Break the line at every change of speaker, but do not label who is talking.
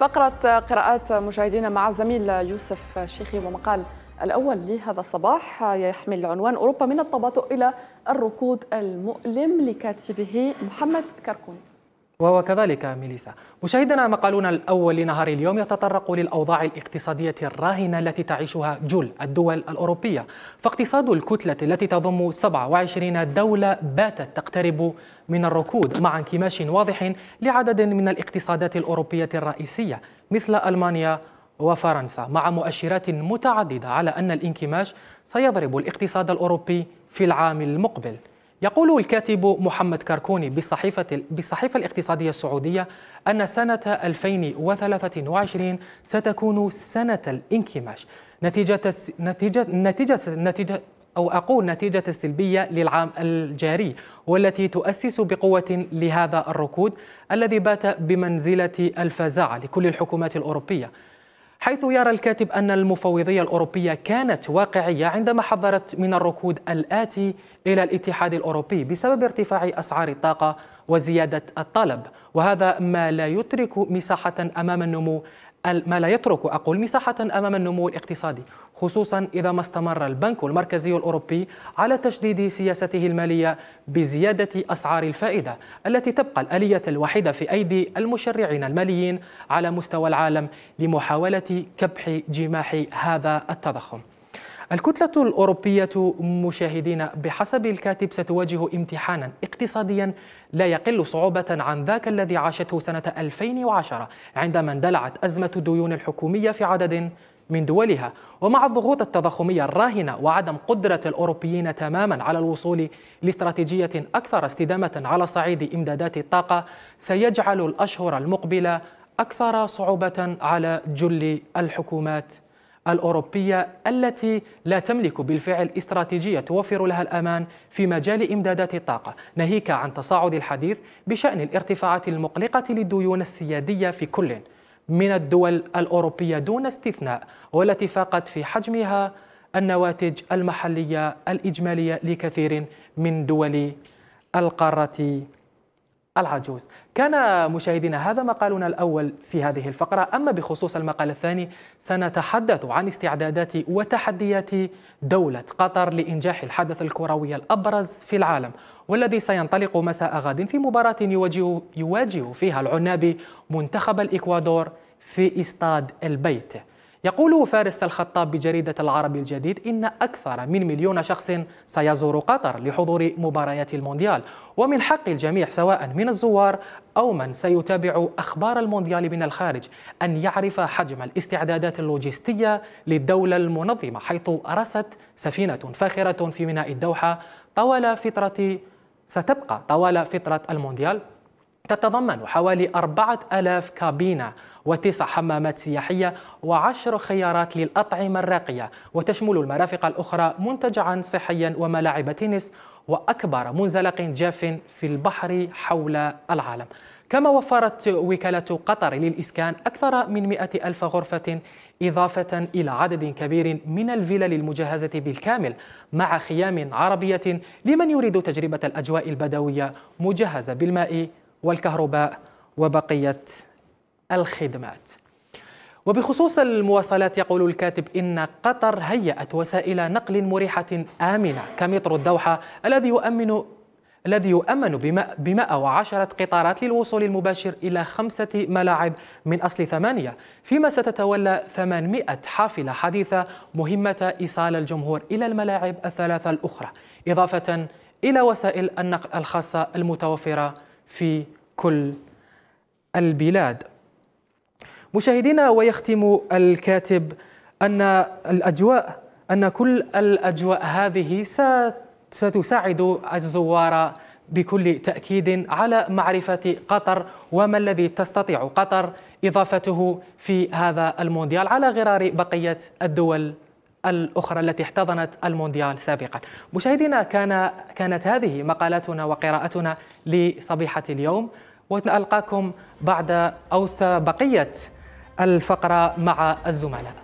فقرة قراءات مشاهدينا مع الزميل يوسف شيخي ومقال الأول لهذا الصباح يحمل عنوان أوروبا من التباطؤ إلى الركود المؤلم لكاتبه محمد كركوني وهو كذلك ميليسا مشاهدنا مقالنا الأول لنهار اليوم يتطرق للأوضاع الاقتصادية الراهنة التي تعيشها جل الدول الأوروبية فاقتصاد الكتلة التي تضم 27 دولة باتت تقترب من الركود مع انكماش واضح لعدد من الاقتصادات الأوروبية الرئيسية مثل ألمانيا وفرنسا مع مؤشرات متعددة على أن الانكماش سيضرب الاقتصاد الأوروبي في العام المقبل يقول الكاتب محمد كركوني بالصحيفة, بالصحيفة الاقتصادية السعودية أن سنة 2023 ستكون سنة الانكماش نتيجة نتيجة نتيجة, نتيجة أو أقول نتيجة السلبية للعام الجاري والتي تؤسس بقوة لهذا الركود الذي بات بمنزلة الفزاعة لكل الحكومات الأوروبية حيث يرى الكاتب أن المفوضية الأوروبية كانت واقعية عندما حذرت من الركود الآتي إلى الاتحاد الأوروبي بسبب ارتفاع أسعار الطاقة وزيادة الطلب وهذا ما لا يترك مساحة أمام النمو ما لا يترك أقول مساحة أمام النمو الاقتصادي خصوصا إذا ما استمر البنك المركزي الأوروبي على تشديد سياسته المالية بزيادة أسعار الفائدة التي تبقى الآلية الوحيدة في أيدي المشرعين الماليين على مستوى العالم لمحاولة كبح جماح هذا التضخم الكتلة الأوروبية مشاهدين بحسب الكاتب ستواجه امتحانا اقتصاديا لا يقل صعوبة عن ذاك الذي عاشته سنة 2010 عندما اندلعت أزمة الديون الحكومية في عدد من دولها ومع الضغوط التضخمية الراهنة وعدم قدرة الأوروبيين تماما على الوصول لاستراتيجية أكثر استدامة على صعيد إمدادات الطاقة سيجعل الأشهر المقبلة أكثر صعوبة على جل الحكومات الأوروبية التي لا تملك بالفعل استراتيجية توفر لها الأمان في مجال إمدادات الطاقة ناهيك عن تصاعد الحديث بشأن الارتفاعات المقلقة للديون السيادية في كل من الدول الأوروبية دون استثناء والتي فاقت في حجمها النواتج المحلية الإجمالية لكثير من دول القارة العجوز كان مشاهدينا هذا مقالنا الأول في هذه الفقرة أما بخصوص المقال الثاني سنتحدث عن استعدادات وتحديات دولة قطر لإنجاح الحدث الكروي الأبرز في العالم والذي سينطلق مساء غد في مباراة يواجه, يواجه فيها العنابي منتخب الإكوادور في استاد البيت يقول فارس الخطاب بجريدة العربي الجديد إن أكثر من مليون شخص سيزور قطر لحضور مباريات المونديال ومن حق الجميع سواء من الزوار أو من سيتابع أخبار المونديال من الخارج أن يعرف حجم الاستعدادات اللوجستية للدولة المنظمة حيث رست سفينة فاخرة في ميناء الدوحة طوال فترة ستبقى طوال فترة المونديال تتضمن حوالي 4000 كابينة وتسع حمامات سياحية وعشر خيارات للأطعمة الراقية وتشمل المرافق الأخرى منتجعا صحيا وملاعب تنس وأكبر منزلق جاف في البحر حول العالم كما وفرت وكالة قطر للإسكان أكثر من 100 ألف غرفة إضافة إلى عدد كبير من الفلل المجهزة بالكامل مع خيام عربية لمن يريد تجربة الأجواء البدوية مجهزة بالماء والكهرباء وبقية الخدمات وبخصوص المواصلات يقول الكاتب إن قطر هيأت وسائل نقل مريحة آمنة كمترو الدوحة الذي يؤمن الذي يؤمن ب 110 قطارات للوصول المباشر إلى خمسة ملاعب من أصل ثمانية فيما ستتولى 800 حافلة حديثة مهمة إيصال الجمهور إلى الملاعب الثلاثة الأخرى إضافة إلى وسائل النقل الخاصة المتوفرة في كل البلاد مشاهدينا ويختم الكاتب أن الأجواء أن كل الأجواء هذه ستساعد الزوار بكل تأكيد على معرفة قطر وما الذي تستطيع قطر إضافته في هذا المونديال على غرار بقية الدول الأخرى التي احتضنت المونديال سابقا مشاهدينا كان كانت هذه مقالاتنا وقراءتنا لصبيحة اليوم ونلقاكم بعد أوسى بقية الفقرة مع الزملاء